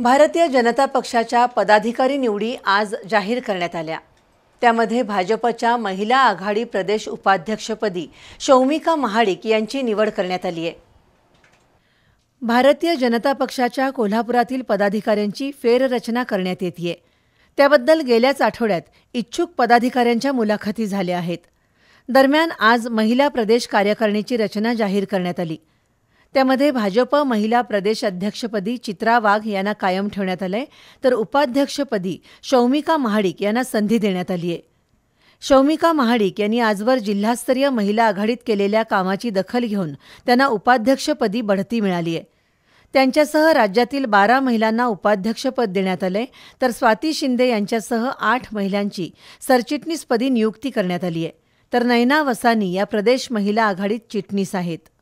भारतीय जनता पक्षाच्या पदाधिकारी निवडी आज जाहीर करण्यात आल्या त्यामध्ये भाजपच्या महिला आघाडी प्रदेश उपाध्यक्षपदी शौमिका महाडिक यांची निवड करण्यात आली आहे भारतीय जनता पक्षाच्या कोल्हापुरातील पदाधिकाऱ्यांची फेररचना करण्यात आहे त्याबद्दल गेल्याच आठवड्यात इच्छुक पदाधिकाऱ्यांच्या मुलाखती झाल्या आहेत दरम्यान आज महिला प्रदेश कार्यकारिणीची रचना जाहीर करण्यात आली त्यामध्ये भाजप महिला प्रदेश अध्यक्षपदी चित्रा वाघ यांना कायम ठेवण्यात आलंय तर उपाध्यक्षपदी शौमिका महाडिक यांना संधी देण्यात आली आहे शौमिका महाडिक यांनी आजवर जिल्हास्तरीय महिला आघाडीत केलेल्या कामाची दखल घेऊन त्यांना उपाध्यक्षपदी बढती मिळाली आहे त्यांच्यासह राज्यातील बारा महिलांना उपाध्यक्षपद देण्यात आले तर स्वाती शिंदे यांच्यासह आठ महिलांची सरचिटणीसपदी नियुक्ती करण्यात आली आहे तर नैना वसानी या प्रदेश महिला आघाडीत चिटणीस आहेत